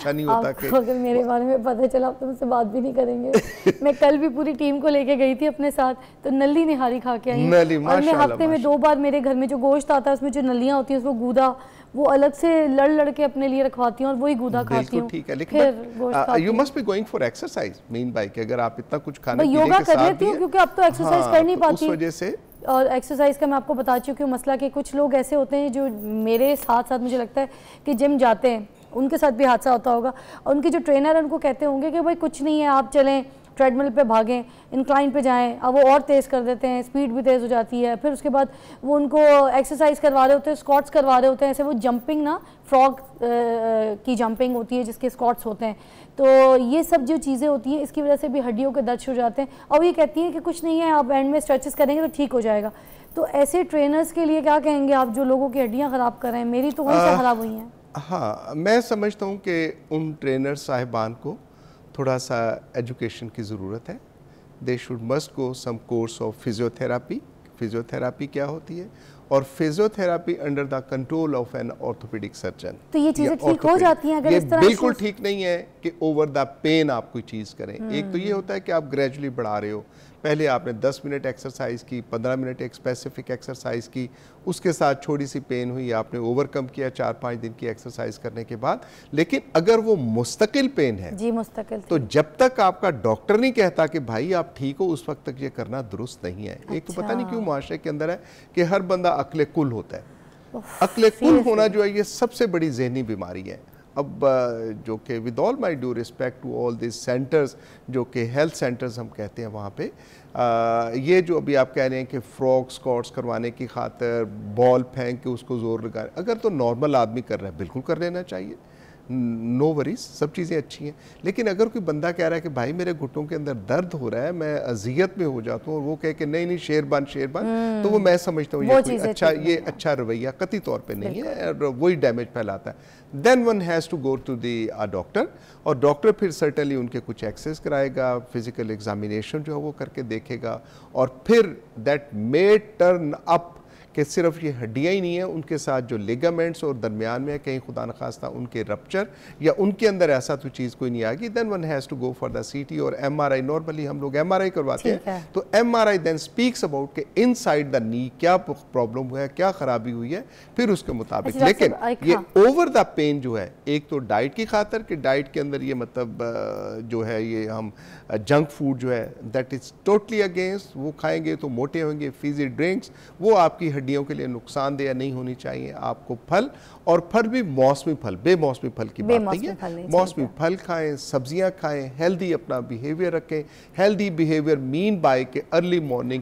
अच्छा नहीं होता कि अगर मेरे बारे में पता चला आप तो मुझसे बात भी नहीं करेंगे मैं कल भी पूरी टीम को लेके गई थी अपने साथ तो नली निहारी खा के आई और मैं हफ्ते में दो बार मेरे घर में जो गोश्त आता है उसमें जो नलियाँ होती हैं उसको गूदा वो अलग से लड़ लड़ के अपने लिए रखवाती हूँ और वही गुदा खाती हूँ ठीक है लेकिन you must be going for exercise मेन बाइक अगर आप इतना कुछ खाना योगा कर लेती हूँ क्योंकि अब तो एक्सरसाइज हाँ, कर नहीं तो पाती वजह से और एक्सरसाइज का मैं आपको बता चुकी हूँ मसला कि कुछ लोग ऐसे होते हैं जो मेरे साथ साथ मुझे लगता है कि जिम जाते हैं उनके साथ भी हादसा होता होगा और उनके जो ट्रेनर हैं उनको कहते होंगे कि भाई कुछ नहीं है आप चलें ट्रेडमिल पे भागें इंक्लाइन पे जाएं अब वो और तेज़ कर देते हैं स्पीड भी तेज़ हो जाती है फिर उसके बाद वो उनको एक्सरसाइज करवा रहे होते हैं स्कॉट्स करवा रहे होते हैं ऐसे वो जंपिंग ना फ्रॉग की जंपिंग होती है जिसके स्कॉट्स होते हैं तो ये सब जो चीज़ें होती हैं इसकी वजह से भी हड्डियों के दर्द हो जाते हैं और ये कहती हैं कि कुछ नहीं है आप एंड में स्ट्रेचेस करेंगे तो ठीक हो जाएगा तो ऐसे ट्रेनर्स के लिए क्या कहेंगे आप जो लोगों की हड्डियाँ ख़राब कर रहे हैं मेरी तो वहीं से ख़राब हुई हैं हाँ मैं समझता हूँ कि उन ट्रेनर साहिबान को थोड़ा सा एजुकेशन की ज़रूरत है they should must go some course of physiotherapy physiotherapy क्या होती है और physiotherapy under the control of an orthopaedic surgeon तो ये चीजें ठीक हो जाती हैं अगर ये इस तरह बिल्कुल ठीक नहीं है कि ओवर द पेन आप कोई चीज़ करें एक तो ये हम्म। होता है कि आप ग्रेजुअली बढ़ा रहे हो पहले आपने 10 मिनट एक्सरसाइज की 15 मिनट एक स्पेसिफिक एक्सरसाइज की उसके साथ छोटी सी पेन हुई आपने ओवरकम किया चार पाँच दिन की एक्सरसाइज करने के बाद लेकिन अगर वो मुस्तकिल पेन है जी मुस्तकिल तो जब तक आपका डॉक्टर नहीं कहता कि भाई आप ठीक हो उस वक्त तक ये करना दुरुस्त नहीं है अच्छा। एक तो पता नहीं अच्छा। क्यों माशरे के अंदर है कि हर बंदा अकल कुल होता है अकल कुल होना जो है ये सबसे बड़ी जहनी बीमारी है अब जो कि with all my due respect to all this centres जो कि हेल्थ सेंटर्स हम कहते हैं वहाँ पे ये जो अभी आप कह रहे हैं कि फ्रॉक स्कॉट्स करवाने की खातर बॉल फेंक के उसको ज़ोर लगा अगर तो नॉर्मल आदमी कर रहा है बिल्कुल कर लेना चाहिए नो वरीज सब चीज़ें अच्छी हैं लेकिन अगर कोई बंदा कह रहा है कि भाई मेरे घुटों के अंदर दर्द हो रहा है मैं अजियत में हो जाता हूँ और वो कह के नहीं नहीं शेरबान शेरबान तो वो हम्म। मैं समझता हूँ ये अच्छा ये अच्छा रवैया कति तौर पर नहीं है और वही डैमेज फैलाता है then one has to go to the doctor और डॉक्टर फिर सर्टनली उनके कुछ एक्सेस कराएगा फिजिकल एग्जामिनेशन जो है वो करके देखेगा और फिर दैट मे टर्न अप कि सिर्फ ये हड्डियाँ ही नहीं है उनके साथ जो लिगामेंट्स और दरमियान में कहीं खुदा नखास्ता उनके रपच्चर या उनके अंदर ऐसा तो चीज़ कोई नहीं आएगी then one has to go for the C और एम आर आई नॉर्मली हम लोग एम आर आई करवाते हैं तो M R I then speaks about के इन साइड द नी क्या प्रॉब्लम हुआ है क्या खराबी हुई है फिर उसके मुताबिक अच्छा, लेकिन ये ओवर द पेन जो है एक तो डाइट की खातर कि डाइट के अंदर ये मतलब जो है ये हम जंक फूड जो है दैट इज़ टोटली अगेंस्ट वो खाएंगे तो मोटे होंगे फीजी ड्रिंक्स वो आपकी हड्डियों के लिए नुकसानदेह नहीं होनी चाहिए आपको फल और फल भी मौसमी फल बेमौसमी फल की बात नहीं है मौसमी फल खाएं सब्जियां खाएं हेल्दी अपना बिहेवियर रखें हेल्दी बिहेवियर मीन बाय के अर्ली मॉर्निंग